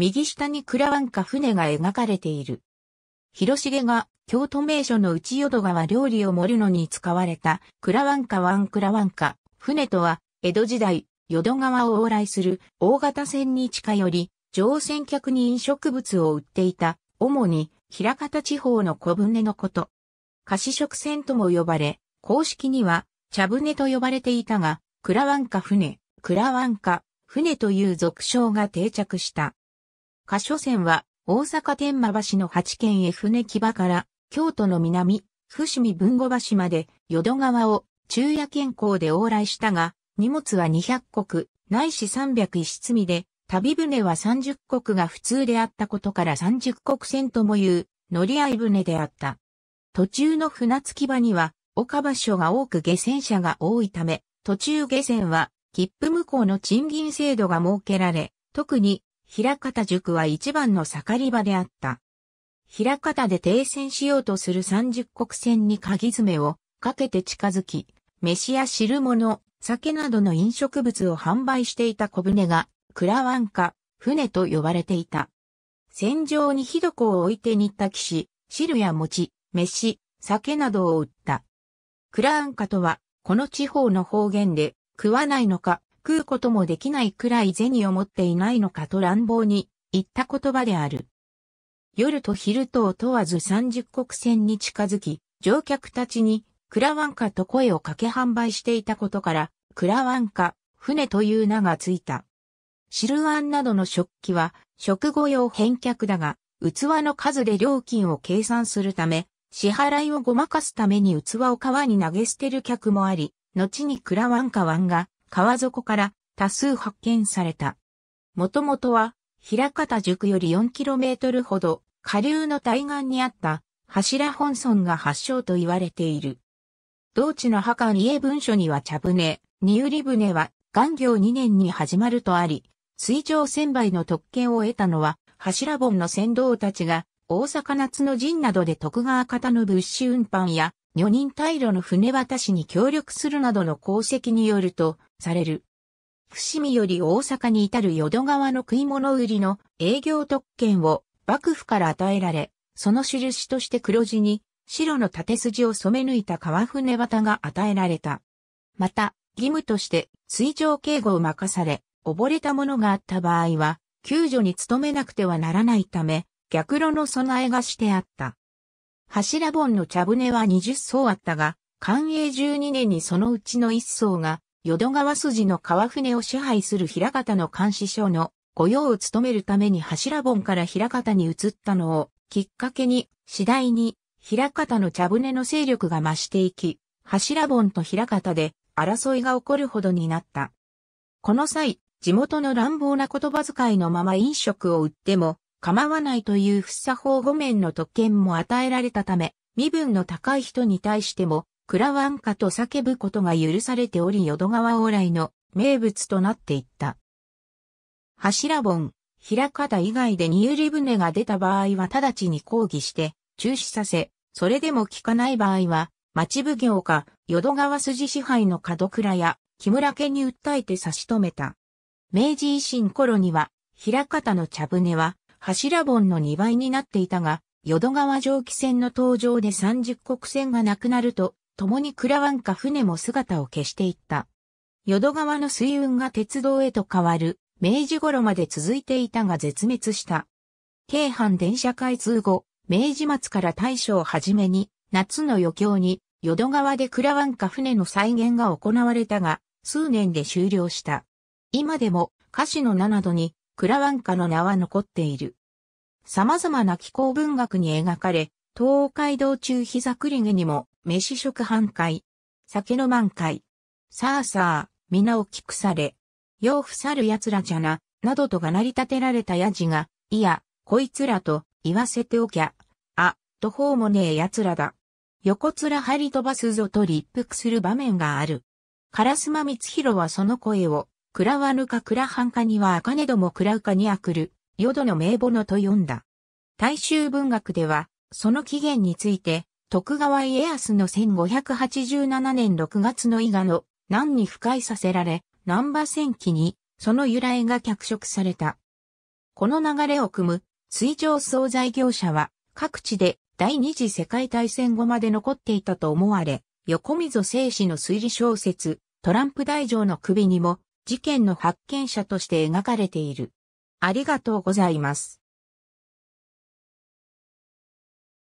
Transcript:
右下にクラワンカ船が描かれている。広重が京都名所の内淀川料理を盛るのに使われたクラワンカワンクラワンカ、船とは江戸時代、淀川を往来する大型船に近寄り、乗船客に飲食物を売っていた、主に平方地方の小舟のこと。菓子食船とも呼ばれ、公式には茶舟と呼ばれていたが、クラワンカ船、クラワンカ、船という俗称が定着した。下所線は大阪天満橋の八軒へ船木場から京都の南、伏見文後橋まで淀川を昼夜健康で往来したが、荷物は200国、ないし3 0 1一積みで、旅船は30国が普通であったことから30国船ともいう乗り合い船であった。途中の船着き場には、岡場所が多く下船者が多いため、途中下船は、切符無効の賃金制度が設けられ、特に平方塾は一番の盛り場であった。平方で停戦しようとする三十国船に鍵詰めをかけて近づき、飯や汁物、酒などの飲食物を販売していた小舟が、クラワンカ、船と呼ばれていた。戦場に火床を置いて煮た騎士、汁や餅、飯、酒などを売った。クラワンカとは、この地方の方言で、食わないのか、食うこともできないくらい銭を持っていないのかと乱暴に言った言葉である。夜と昼とを問わず三十国船に近づき、乗客たちにクラワンカと声をかけ販売していたことから、クラワンカ、船という名がついた。シルアンなどの食器は食後用返却だが、器の数で料金を計算するため、支払いをごまかすために器を川に投げ捨てる客もあり、後にクラワンカ湾が川底から多数発見された。もともとは、平方塾より 4km ほど下流の対岸にあった柱本村が発祥と言われている。同地の墓家文書には茶船、に売船は元行2年に始まるとあり、水上船売の特権を得たのは柱本の船頭たちが大阪夏の陣などで徳川方の物資運搬や女人退路の船渡しに協力するなどの功績によると、される。伏見より大阪に至る淀川の食い物売りの営業特権を幕府から与えられ、その印として黒地に白の縦筋を染め抜いた川船旗が与えられた。また、義務として水上警護を任され、溺れた者があった場合は、救助に努めなくてはならないため、逆路の備えがしてあった。柱本の茶船は20艘あったが、寛永12年にそのうちの1艘が淀川筋の川船を支配する平方の監視所の御用を務めるために柱本から平方に移ったのをきっかけに次第に平方の茶船の勢力が増していき、柱本と平方で争いが起こるほどになった。この際、地元の乱暴な言葉遣いのまま飲食を売っても構わないという不作法御免の特権も与えられたため、身分の高い人に対してもクラワンカと叫ぶことが許されており淀川往来の名物となっていった。柱本、平方以外で二百合船が出た場合は直ちに抗議して中止させ、それでも効かない場合は、町奉行か淀川筋支配の門倉や木村家に訴えて差し止めた。明治維新頃には、平方の茶船は柱本の2倍になっていたが、淀川蒸気船の登場で三十国船がなくなると、共にクラワンか船も姿を消していった。淀川の水運が鉄道へと変わる、明治頃まで続いていたが絶滅した。京阪電車開通後、明治末から大正初めに、夏の余興に、淀川でクラワンか船の再現が行われたが、数年で終了した。今でも、歌詞の名などに、クラワンカの名は残っている。様々な気候文学に描かれ、東海道中膝栗毛にも、飯食半会。酒の満会。さあさあ、皆を聞くされ。ようふさる奴らじゃな、などとがなり立てられたやじが、いや、こいつらと言わせておきゃ。あ、途方もねえ奴らだ。横面張り飛ばすぞと立腹する場面がある。烏丸光弘はその声を、くらわぬかくらはんかにはあかねどもくらうかにあくる、淀の名簿のと呼んだ。大衆文学では、その起源について、徳川家康の1587年6月の伊賀の南に腐敗させられ、南波戦記にその由来が脚色された。この流れを組む水上総材業者は各地で第二次世界大戦後まで残っていたと思われ、横溝正史の推理小説、トランプ大城の首にも事件の発見者として描かれている。ありがとうございます。